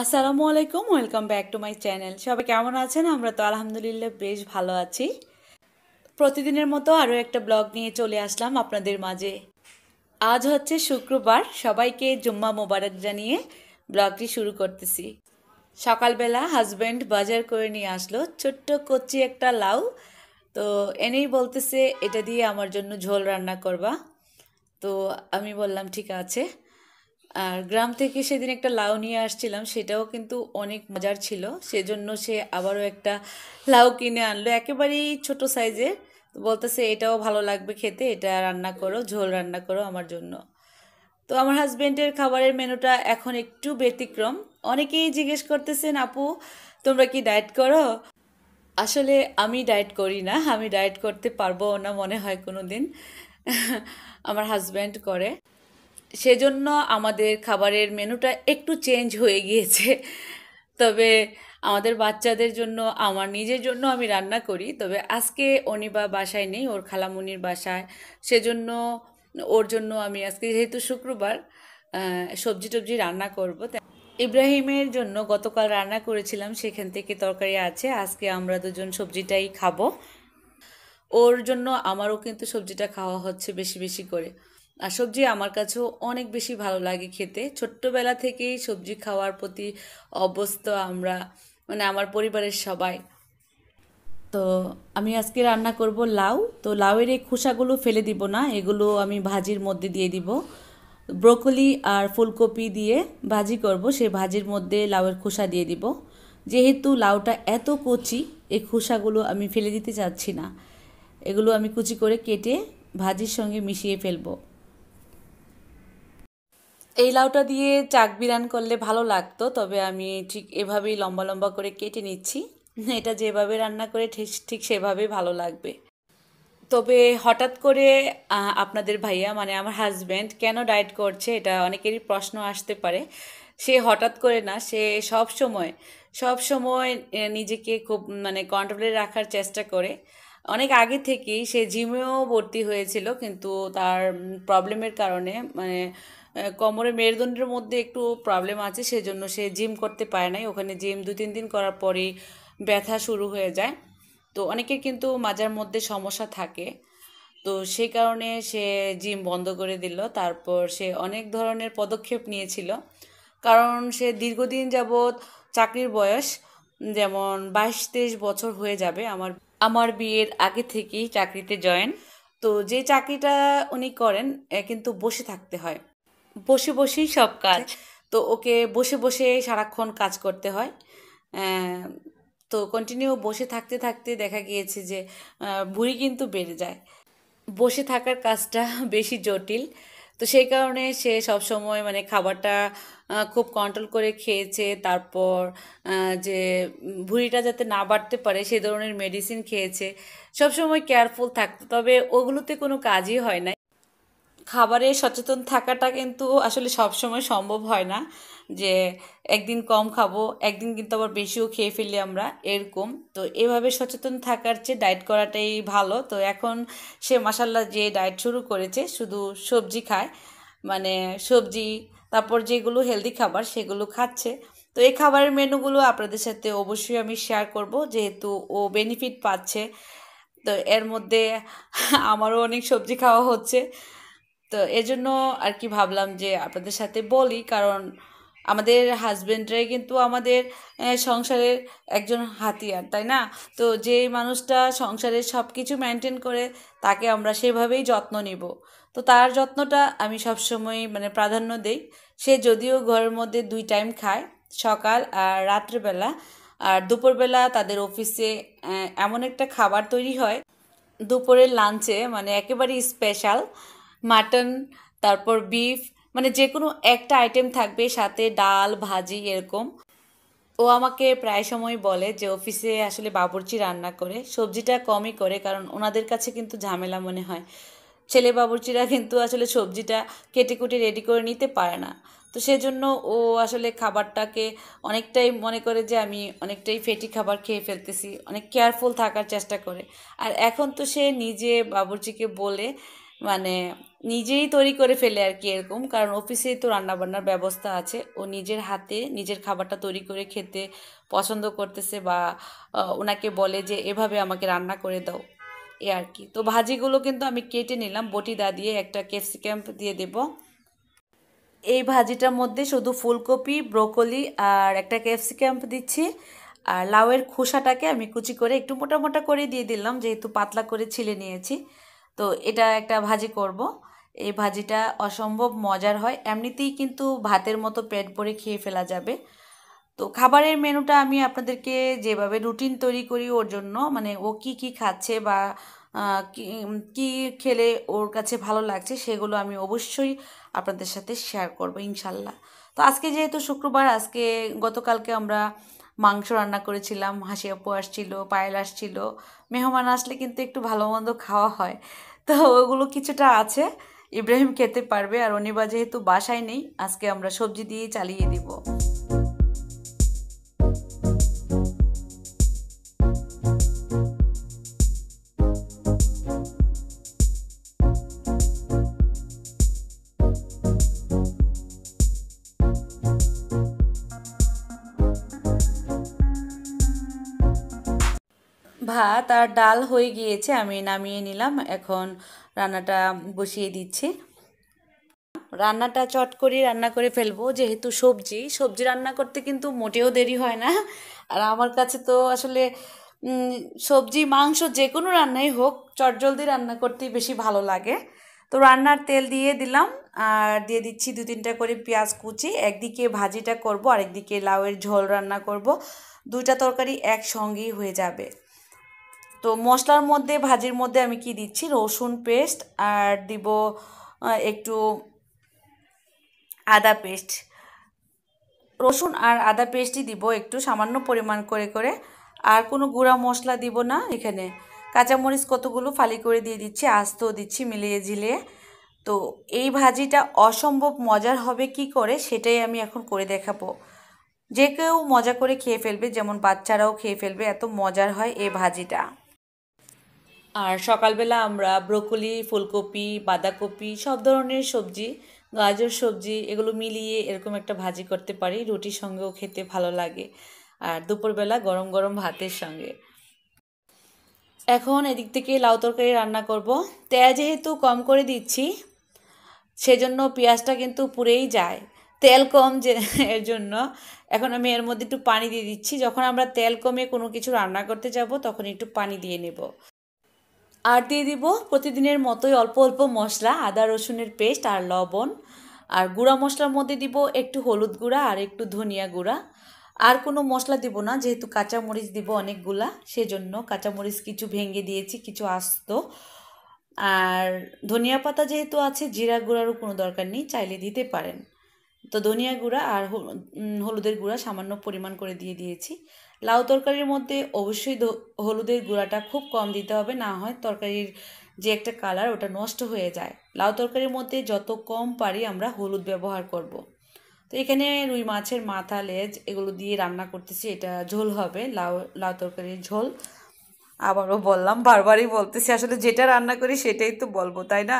আসসালামু আলাইকুম welcome back to my channel সবাই কেমন আছেন আমরা তো আলহামদুলিল্লাহ বেশ ভালো আছি প্রতিদিনের মতো আরও একটা ব্লগ নিয়ে চলে আসলাম আপনাদের মাঝে আজ হচ্ছে শুক্রবার সবাইকে জুম্মা মোবারক জানিয়ে ব্লগটি শুরু করতেছি সকালবেলা হাজব্যান্ড বাজার করে নিয়ে আসলো ছোট্ট কচি একটা লাউ তো এনেই বলতেছে এটা দিয়ে আমার জন্য ঝোল রান্না করবা তো আমি বললাম ঠিক আছে আর গ্রাম থেকে সেদিন একটা লাউ নিয়ে আসছিলাম সেটাও কিন্তু অনেক মজার ছিল সেজন্য সে আবারও একটা লাউ কিনে আনলো একেবারেই ছোট সাইজের বলতেছে এটাও ভালো লাগবে খেতে এটা রান্না করো ঝোল রান্না করো আমার জন্য তো আমার হাজব্যান্ডের খাবারের মেনুটা এখন একটু ব্যতিক্রম অনেকেই জিজ্ঞেস করতেছেন আপু তোমরা কি ডায়েট করো আসলে আমি ডায়েট করি না আমি ডায়েট করতে পারবো না মনে হয় কোনো দিন আমার হাজব্যান্ড করে সেজন্য আমাদের খাবারের মেনুটা একটু চেঞ্জ হয়ে গিয়েছে তবে আমাদের বাচ্চাদের জন্য আমার নিজের জন্য আমি রান্না করি তবে আজকে অনিবা বাসায় নেই ওর খালামুনির বাসায় সেজন্য ওর জন্য আমি আজকে যেহেতু শুক্রবার সবজি টবজি রান্না করব ইব্রাহিমের জন্য গতকাল রান্না করেছিলাম সেখান থেকে তরকারি আছে আজকে আমরা দুজন সবজিটাই খাবো ওর জন্য আমারও কিন্তু সবজিটা খাওয়া হচ্ছে বেশি বেশি করে আর সবজি আমার কাছেও অনেক বেশি ভালো লাগে খেতে ছোট্টবেলা থেকেই সবজি খাওয়ার প্রতি অভ্যস্ত আমরা মানে আমার পরিবারের সবাই তো আমি আজকে রান্না করব লাউ তো লাউয়ের এই খোসাগুলো ফেলে দিব না এগুলো আমি ভাজির মধ্যে দিয়ে দিব ব্রোকলি আর ফুলকপি দিয়ে ভাজি করব সেই ভাজির মধ্যে লাউয়ের খোসা দিয়ে দিব যেহেতু লাউটা এত কচি এই খোসাগুলো আমি ফেলে দিতে চাচ্ছি না এগুলো আমি কুচি করে কেটে ভাজির সঙ্গে মিশিয়ে ফেলবো এই লাউটা দিয়ে চাক বিরান করলে ভালো লাগতো তবে আমি ঠিক এভাবেই লম্বা লম্বা করে কেটে নিচ্ছি এটা যেভাবে রান্না করে ঠিক সেভাবে ভালো লাগবে তবে হঠাৎ করে আপনাদের ভাইয়া মানে আমার হাজব্যান্ড কেন ডায়েট করছে এটা অনেকেরই প্রশ্ন আসতে পারে সে হঠাৎ করে না সে সব সময় সব সময় নিজেকে খুব মানে কন্ট্রোলে রাখার চেষ্টা করে অনেক আগে থেকেই সে জিমেও ভর্তি হয়েছিল কিন্তু তার প্রবলেমের কারণে মানে কোমরে মেরুদণ্ডের মধ্যে একটু প্রবলেম আছে সেজন্য সে জিম করতে পারে নাই ওখানে জিম দু তিন দিন করার পরেই ব্যথা শুরু হয়ে যায় তো অনেকের কিন্তু মাজার মধ্যে সমস্যা থাকে তো সেই কারণে সে জিম বন্ধ করে দিল তারপর সে অনেক ধরনের পদক্ষেপ নিয়েছিল কারণ সে দীর্ঘদিন যাবৎ চাকরির বয়স যেমন বাইশ তেইশ বছর হয়ে যাবে আমার আমার বিয়ের আগে থেকেই চাকরিতে জয়েন তো যে চাকরিটা উনি করেন কিন্তু বসে থাকতে হয় বসে বসেই সব কাজ আচ্ছা। তো ওকে বসে বসে সারাক্ষণ কাজ করতে হয় তো কন্টিনিউ বসে থাকতে থাকতে দেখা গিয়েছে যে ভুঁড়ি কিন্তু বেড়ে যায় বসে থাকার কাজটা বেশি জটিল তো সেই কারণে সে সব সময় মানে খাবারটা খুব কন্ট্রোল করে খেয়েছে তারপর যে ভুঁড়িটা যাতে না বাড়তে পারে সে ধরনের মেডিসিন খেয়েছে সব সময় কেয়ারফুল থাকতো তবে ওগুলোতে কোনো কাজই হয় না খাবারে সচেতন থাকাটা কিন্তু আসলে সবসময় সম্ভব হয় না যে একদিন কম খাবো একদিন কিন্তু আবার বেশিও খেয়ে ফেলি আমরা এরকম তো এভাবে সচেতন থাকার চেয়ে ডায়েট করাটাই ভালো তো এখন সে মাসাল্লা যে ডায়েট শুরু করেছে শুধু সবজি খায় মানে সবজি তারপর যেগুলো হেলদি খাবার সেগুলো খাচ্ছে তো এই খাবারের মেনুগুলো আপনাদের সাথে অবশ্যই আমি শেয়ার করব যেহেতু ও বেনিফিট পাচ্ছে তো এর মধ্যে আমারও অনেক সবজি খাওয়া হচ্ছে তো এজন্য আর কি ভাবলাম যে আপনাদের সাথে বলি কারণ আমাদের হাজব্যান্ডরাই কিন্তু আমাদের সংসারের একজন হাতিয়ার তাই না তো যে মানুষটা সংসারের সব কিছু মেনটেন করে তাকে আমরা সেভাবেই যত্ন নিব তো তার যত্নটা আমি সবসময় মানে প্রাধান্য দেই সে যদিও ঘরের মধ্যে দুই টাইম খায় সকাল আর রাত্রেবেলা আর দুপুরবেলা তাদের অফিসে এমন একটা খাবার তৈরি হয় দুপুরের লাঞ্চে মানে একেবারে স্পেশাল মাটন তারপর বিফ মানে যে কোনো একটা আইটেম থাকবে সাথে ডাল ভাজি এরকম ও আমাকে প্রায় সময় বলে যে অফিসে আসলে বাবুর্চি রান্না করে সবজিটা কমই করে কারণ ওনাদের কাছে কিন্তু ঝামেলা মনে হয় ছেলে বাবুর্চিরা কিন্তু আসলে সবজিটা কেটে কুটে রেডি করে নিতে পারে না তো সেজন্য ও আসলে খাবারটাকে অনেকটাই মনে করে যে আমি অনেকটাই ফেটি খাবার খেয়ে ফেলতেছি অনেক কেয়ারফুল থাকার চেষ্টা করে আর এখন তো সে নিজে বাবুর্চিকে বলে মানে নিজেই তৈরি করে ফেলে আর কি এরকম কারণ অফিসে তো রান্নাবান্নার ব্যবস্থা আছে ও নিজের হাতে নিজের খাবারটা তৈরি করে খেতে পছন্দ করতেছে বা ওনাকে বলে যে এভাবে আমাকে রান্না করে দাও এ আর কি তো ভাজিগুলো কিন্তু আমি কেটে নিলাম বটি দা দিয়ে একটা ক্যাপসিকাম দিয়ে দেব এই ভাজিটার মধ্যে শুধু ফুলকপি ব্রোকলি আর একটা ক্যাপসিকাম দিচ্ছি আর লাউয়ের খোসাটাকে আমি কুচি করে একটু মোটা মোটা করে দিয়ে দিলাম যেহেতু পাতলা করে ছিলে নিয়েছি তো এটা একটা ভাজি করব। এই ভাজিটা অসম্ভব মজার হয় এমনিতেই কিন্তু ভাতের মতো পেট ভরে খেয়ে ফেলা যাবে তো খাবারের মেনুটা আমি আপনাদেরকে যেভাবে রুটিন তৈরি করি ওর জন্য মানে ও কি কি খাচ্ছে বা কি খেলে ওর কাছে ভালো লাগছে সেগুলো আমি অবশ্যই আপনাদের সাথে শেয়ার করব ইনশাল্লাহ তো আজকে যেহেতু শুক্রবার আজকে গতকালকে আমরা মাংস রান্না করেছিলাম হাসি আপু আসছিল পায়েল আসছিল মেহমান আসলে কিন্তু একটু ভালো মন্দ খাওয়া হয় তো ওগুলো কিছুটা আছে ইব্রাহিম খেতে পারবে আর অনিবা যেহেতু বাসায় নেই আজকে আমরা সবজি দিয়ে চালিয়ে দিব পাতার ডাল হয়ে গিয়েছে আমি নামিয়ে নিলাম এখন রান্নাটা বসিয়ে দিচ্ছি রান্নাটা চট করে রান্না করে ফেলবো যেহেতু সবজি সবজি রান্না করতে কিন্তু মোটেও দেরি হয় না আর আমার কাছে তো আসলে সবজি মাংস যে কোনো রান্নাই হোক চট জলদি রান্না করতেই বেশি ভালো লাগে তো রান্নার তেল দিয়ে দিলাম আর দিয়ে দিচ্ছি দু তিনটা করে পেঁয়াজ কুচি একদিকে ভাজিটা করব আরেকদিকে লাউয়ের ঝোল রান্না করব দুইটা তরকারি একসঙ্গেই হয়ে যাবে তো মশলার মধ্যে ভাজির মধ্যে আমি কি দিচ্ছি রসুন পেস্ট আর দিব একটু আদা পেস্ট রসুন আর আদা পেস্টই দিব একটু সামান্য পরিমাণ করে করে আর কোনো গুঁড়া মশলা দিব না এখানে কাঁচামরিচ কতগুলো ফালি করে দিয়ে দিচ্ছি আস্তেও দিচ্ছি মিলিয়ে ঝিলিয়ে তো এই ভাজিটা অসম্ভব মজার হবে কি করে সেটাই আমি এখন করে দেখাবো যে কেউ মজা করে খেয়ে ফেলবে যেমন বাচ্চারাও খেয়ে ফেলবে এত মজার হয় এই ভাজিটা আর সকালবেলা আমরা ব্রোকলি ফুলকপি বাঁধাকপি সব ধরনের সবজি গাজর সবজি এগুলো মিলিয়ে এরকম একটা ভাজি করতে পারি রুটির সঙ্গেও খেতে ভালো লাগে আর দুপুরবেলা গরম গরম ভাতের সঙ্গে এখন এদিক থেকে লাউ তরকারি রান্না করব তেয়া যেহেতু কম করে দিচ্ছি সেজন্য পেঁয়াজটা কিন্তু পুড়েই যায় তেল কম যে এর জন্য এখন আমি এর মধ্যে একটু পানি দিয়ে দিচ্ছি যখন আমরা তেল কমে কোনো কিছু রান্না করতে যাব তখন একটু পানি দিয়ে নেব আর দিয়ে দিব প্রতিদিনের মতোই অল্প অল্প মশলা আদা রসুনের পেস্ট আর লবণ আর গুঁড়া মশলার মধ্যে দিব একটু হলুদ গুঁড়া আর একটু ধনিয়া গুঁড়া আর কোনো মশলা দিব না যেহেতু কাঁচামরিচ দিব অনেকগুলা সেজন্য কাঁচামরিচ কিছু ভেঙে দিয়েছি কিছু আস্ত আর ধনিয়া পাতা যেহেতু আছে জিরা গুঁড়ারও কোনো দরকার নেই চাইলে দিতে পারেন তো ধনিয়া গুঁড়া আর হলুদের গুঁড়া সামান্য পরিমাণ করে দিয়ে দিয়েছি লাউ তরকারির মধ্যে অবশ্যই হলুদের গুঁড়াটা খুব কম দিতে হবে না হয় তরকারির যে একটা কালার ওটা নষ্ট হয়ে যায় লাউ তরকারির মধ্যে যত কম পারি আমরা হলুদ ব্যবহার করব। তো এখানে রুই মাছের মাথা লেজ এগুলো দিয়ে রান্না করতেছি এটা ঝোল হবে লাউ লাউ তরকারির ঝোল আবারও বললাম বারবারই বলতেছি আসলে যেটা রান্না করি সেটাই তো বলবো তাই না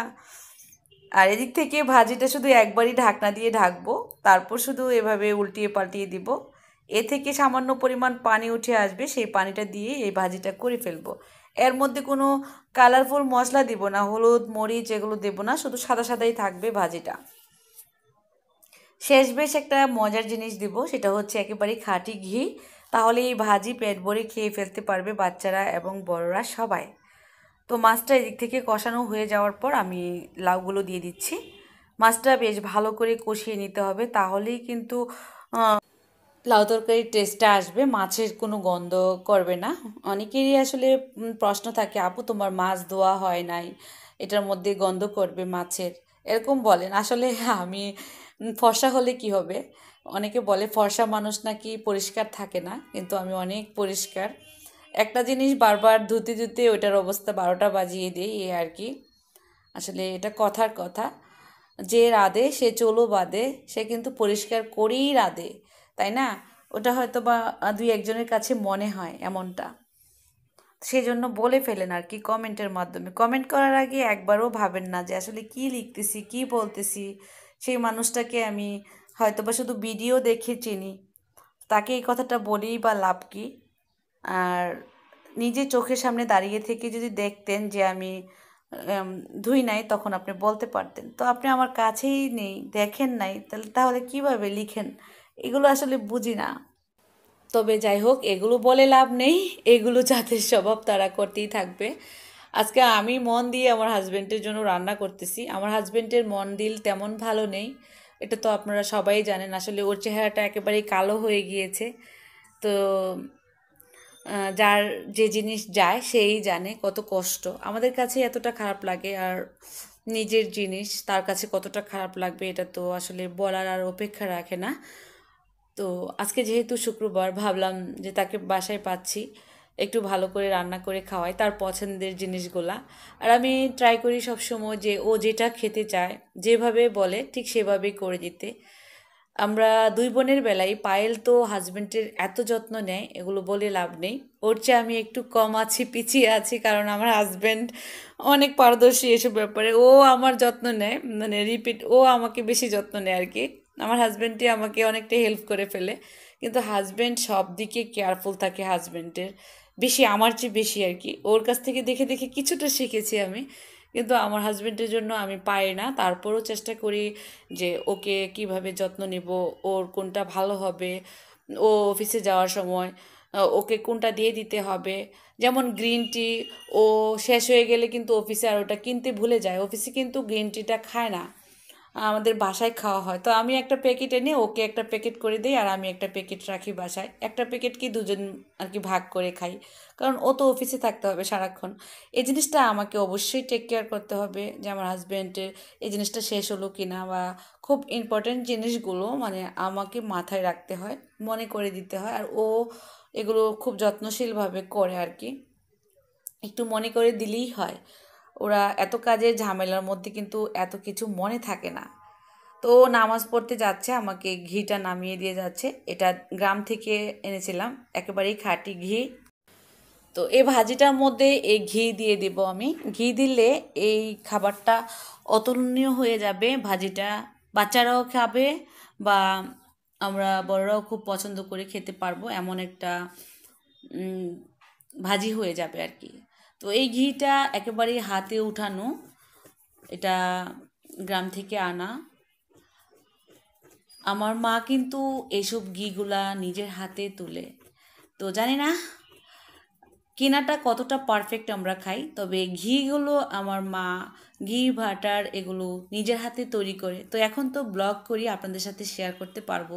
আর এদিক থেকে ভাজিটা শুধু একবারই ঢাকনা দিয়ে ঢাকবো তারপর শুধু এভাবে উল্টিয়ে পাল্টিয়ে দিব এ থেকে সামান্য পরিমাণ পানি উঠে আসবে সেই পানিটা দিয়ে এই ভাজিটা করে ফেলবো এর মধ্যে কোনো কালারফুল মশলা দিব না হলুদ মরিচ এগুলো দেব না শুধু সাদা সাদাই থাকবে ভাজিটা শেষ বেশ একটা মজার জিনিস দিব সেটা হচ্ছে একেবারে খাঁটি ঘি তাহলে এই ভাজি পেট ভরে খেয়ে ফেলতে পারবে বাচ্চারা এবং বড়রা সবাই তো মাছটা এদিক থেকে কষানো হয়ে যাওয়ার পর আমি লাউগুলো দিয়ে দিচ্ছি মাছটা বেশ ভালো করে কষিয়ে নিতে হবে তাহলেই কিন্তু লাউ তরকারির টেস্টটা আসবে মাছের কোনো গন্ধ করবে না অনেকেরই আসলে প্রশ্ন থাকে আপু তোমার মাছ ধোয়া হয় নাই এটার মধ্যে গন্ধ করবে মাছের এরকম বলেন আসলে আমি ফর্সা হলে কি হবে অনেকে বলে ফর্সা মানুষ নাকি পরিষ্কার থাকে না কিন্তু আমি অনেক পরিষ্কার একটা জিনিস বারবার ধুতে ধুতে ওইটার অবস্থা বারোটা বাজিয়ে দিই এ আর কি আসলে এটা কথার কথা যে রাধে সে চলো বাঁধে সে কিন্তু পরিষ্কার করেই রাধে তাই না ওটা হয়তো বা দুই একজনের কাছে মনে হয় এমনটা সেই জন্য বলে ফেলেন আর কি কমেন্টের মাধ্যমে কমেন্ট করার আগে একবারও ভাবেন না যে আসলে কি লিখতেছি কি বলতেছি সেই মানুষটাকে আমি হয়তো বা শুধু ভিডিও দেখে চিনি তাকে এই কথাটা বলেই বা লাভ কি আর নিজে চোখের সামনে দাঁড়িয়ে থেকে যদি দেখতেন যে আমি ধুই নাই তখন আপনি বলতে পারতেন তো আপনি আমার কাছেই নেই দেখেন নাই তাহলে তাহলে কীভাবে লিখেন এগুলো আসলে বুঝি না তবে যাই হোক এগুলো বলে লাভ নেই এগুলো যাদের স্বভাব তারা করতেই থাকবে আজকে আমি মন দিয়ে আমার হাজব্যান্ডের জন্য রান্না করতেছি আমার হাজব্যান্ডের মন দিল তেমন ভালো নেই এটা তো আপনারা সবাই জানেন আসলে ওর চেহারাটা একেবারেই কালো হয়ে গিয়েছে তো যার যে জিনিস যায় সেই জানে কত কষ্ট আমাদের কাছে এতটা খারাপ লাগে আর নিজের জিনিস তার কাছে কতটা খারাপ লাগবে এটা তো আসলে বলার আর অপেক্ষা রাখে না তো আজকে যেহেতু শুক্রবার ভাবলাম যে তাকে বাসায় পাচ্ছি একটু ভালো করে রান্না করে খাওয়াই তার পছন্দের জিনিসগুলা আর আমি ট্রাই করি সবসময় যে ও যেটা খেতে চায় যেভাবে বলে ঠিক সেভাবেই করে দিতে আমরা দুই বোনের বেলায় পায়েল তো হাজব্যান্ডের এত যত্ন নেয় এগুলো বলে লাভ নেই ওর চেয়ে আমি একটু কম আছি পিছিয়ে আছি কারণ আমার হাজব্যান্ড অনেক পারদর্শী এসব ব্যাপারে ও আমার যত্ন নেয় মানে রিপিট ও আমাকে বেশি যত্ন নেয় আর কি আমার হাজব্যান্ডটি আমাকে অনেকটা হেল্প করে ফেলে কিন্তু হাজব্যান্ড সব দিকে কেয়ারফুল থাকে হাজব্যান্ডের বেশি আমার চেয়ে বেশি আর কি ওর কাছ থেকে দেখে দেখে কিছুটা শিখেছি আমি কিন্তু আমার হাজব্যান্ডের জন্য আমি পাই না তারপরও চেষ্টা করি যে ওকে কিভাবে যত্ন নিব ওর কোনটা ভালো হবে ও অফিসে যাওয়ার সময় ওকে কোনটা দিয়ে দিতে হবে যেমন গ্রিন টি ও শেষ হয়ে গেলে কিন্তু অফিসে আর ওটা কিনতে ভুলে যায় অফিসে কিন্তু গ্রিন টিটা খায় না আমাদের বাসায় খাওয়া হয় তো আমি একটা প্যাকেট এনে ওকে একটা প্যাকেট করে দিই আর আমি একটা প্যাকেট রাখি বাসায় একটা প্যাকেট কি দুজন আর কি ভাগ করে খাই কারণ ও তো অফিসে থাকতে হবে সারাক্ষণ এই জিনিসটা আমাকে অবশ্যই টেক কেয়ার করতে হবে যে আমার হাজব্যান্ডের এই জিনিসটা শেষ হলো কি না বা খুব ইম্পর্ট্যান্ট জিনিসগুলো মানে আমাকে মাথায় রাখতে হয় মনে করে দিতে হয় আর ও এগুলো খুব যত্নশীলভাবে করে আর কি একটু মনে করে দিলেই হয় ওরা এত কাজের ঝামেলার মধ্যে কিন্তু এত কিছু মনে থাকে না তো নামাজ পড়তে যাচ্ছে আমাকে ঘিটা নামিয়ে দিয়ে যাচ্ছে এটা গ্রাম থেকে এনেছিলাম একেবারেই খাঁটি ঘি তো এই ভাজিটার মধ্যে এই ঘি দিয়ে দেব আমি ঘি দিলে এই খাবারটা অতুলনীয় হয়ে যাবে ভাজিটা বাচ্চারাও খাবে বা আমরা বড়রাও খুব পছন্দ করে খেতে পারবো এমন একটা ভাজি হয়ে যাবে আর কি তো এই ঘিটা একেবারেই হাতে উঠানো এটা গ্রাম থেকে আনা আমার মা কিন্তু এইসব ঘিগুলা নিজের হাতে তুলে তো জানি না কেনাটা কতটা পারফেক্ট আমরা খাই তবে ঘিগুলো আমার মা ঘি ভাটার এগুলো নিজের হাতে তৈরি করে তো এখন তো ব্লগ করি আপনাদের সাথে শেয়ার করতে পারবো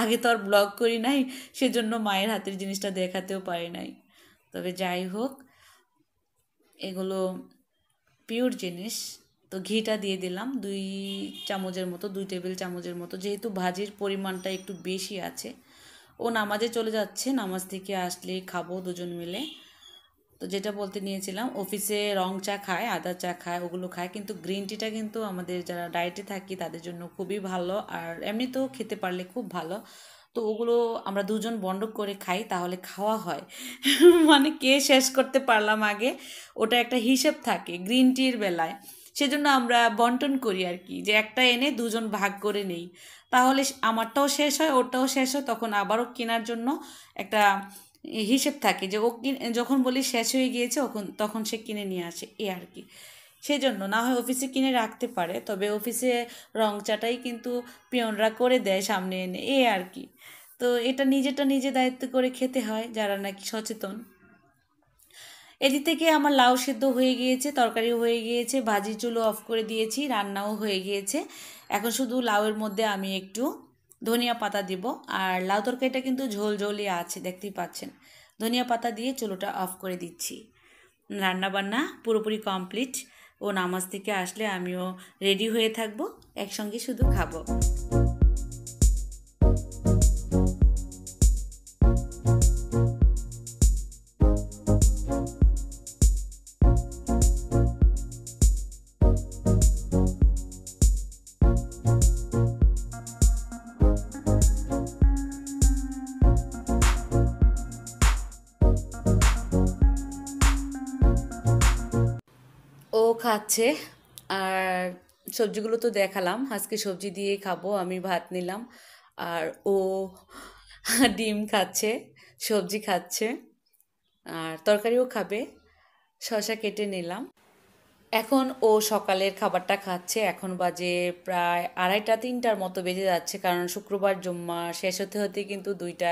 আগে তো আর ব্লগ করি নাই সেজন্য মায়ের হাতের জিনিসটা দেখাতেও পারি নাই তবে যাই হোক এগুলো পিওর জিনিস তো ঘিটা দিয়ে দিলাম দুই চামচের মতো দুই টেবিল চামচের মতো যেহেতু ভাজির পরিমাণটা একটু বেশি আছে ও নামাজে চলে যাচ্ছে নামাজ থেকে আসলে খাবো দুজন মিলে তো যেটা বলতে নিয়েছিলাম অফিসে রং চা খায় আদা চা খায় ওগুলো খায় কিন্তু গ্রিন টিটা কিন্তু আমাদের যারা ডায়েটে থাকি তাদের জন্য খুবই ভালো আর এমনিতেও খেতে পারলে খুব ভালো তো ওগুলো আমরা দুজন বন্ড করে খাই তাহলে খাওয়া হয় মানে কে শেষ করতে পারলাম আগে ওটা একটা হিসেব থাকে গ্রিন টির বেলায় সেজন্য আমরা বন্টন করি আর কি যে একটা এনে দুজন ভাগ করে নেই তাহলে আমারটাও শেষ হয় ওটাও শেষ হয় তখন আবারও কেনার জন্য একটা হিসেব থাকে যে ও যখন বলি শেষ হয়ে গিয়েছে তখন তখন সে কিনে নিয়ে আসে এ আর কি সেজন্য না হয় অফিসে কিনে রাখতে পারে তবে অফিসে রং চাটাই কিন্তু পিয়নরা করে দেয় সামনে এনে এ আর কি তো এটা নিজেটা নিজে দায়িত্ব করে খেতে হয় যারা নাকি সচেতন এদিক থেকে আমার লাউ সেদ্ধ হয়ে গিয়েছে তরকারি হয়ে গিয়েছে ভাজি চুলো অফ করে দিয়েছি রান্নাও হয়ে গিয়েছে এখন শুধু লাউয়ের মধ্যে আমি একটু ধনিয়া পাতা দিব আর লাউ তরকারিটা কিন্তু ঝোল ঝোলই আছে দেখতেই পাচ্ছেন ধনিয়া পাতা দিয়ে চুলোটা অফ করে দিচ্ছি রান্নাবান্না পুরোপুরি কমপ্লিট ও নামাজ থেকে আসলে আমিও রেডি হয়ে থাকবো একসঙ্গে শুধু খাবো খাচ্ছে আর সবজিগুলো তো দেখালাম আজকে সবজি দিয়ে খাবো আমি ভাত নিলাম আর ও ডিম খাচ্ছে সবজি খাচ্ছে আর তরকারিও খাবে শশা কেটে নিলাম এখন ও সকালের খাবারটা খাচ্ছে এখন বাজে প্রায় আড়াইটা তিনটার মতো বেজে যাচ্ছে কারণ শুক্রবার জুম্মা শেষ হতে হতে কিন্তু দুইটা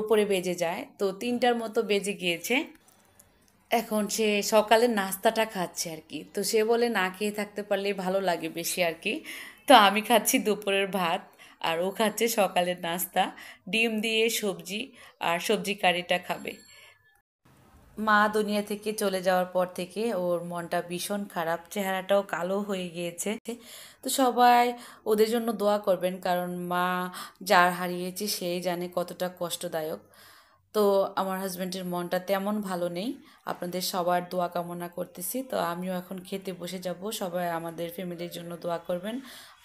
উপরে বেজে যায় তো তিনটার মতো বেজে গিয়েছে এখন সে সকালে নাস্তাটা খাচ্ছে আর কি তো সে বলে না খেয়ে থাকতে পারলে ভালো লাগে বেশি আর কি তো আমি খাচ্ছি দুপুরের ভাত আর ও খাচ্ছে সকালের নাস্তা ডিম দিয়ে সবজি আর সবজি কারিটা খাবে মা দুনিয়া থেকে চলে যাওয়ার পর থেকে ওর মনটা ভীষণ খারাপ চেহারাটাও কালো হয়ে গিয়েছে তো সবাই ওদের জন্য দোয়া করবেন কারণ মা যার হারিয়েছে সেই জানে কতটা কষ্টদায়ক তো আমার হাজব্যান্ডের মনটা তেমন ভালো নেই আপনাদের সবার দোয়া কামনা করতেছি তো আমিও এখন খেতে বসে যাব সবাই আমাদের ফ্যামিলির জন্য দোয়া করবেন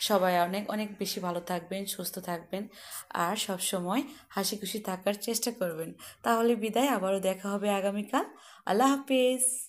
সবাই অনেক অনেক বেশি ভালো থাকবেন সুস্থ থাকবেন আর সব সময় হাসি খুশি থাকার চেষ্টা করবেন তাহলে বিদায় আবারও দেখা হবে আগামীকাল আল্লাহ হাফিজ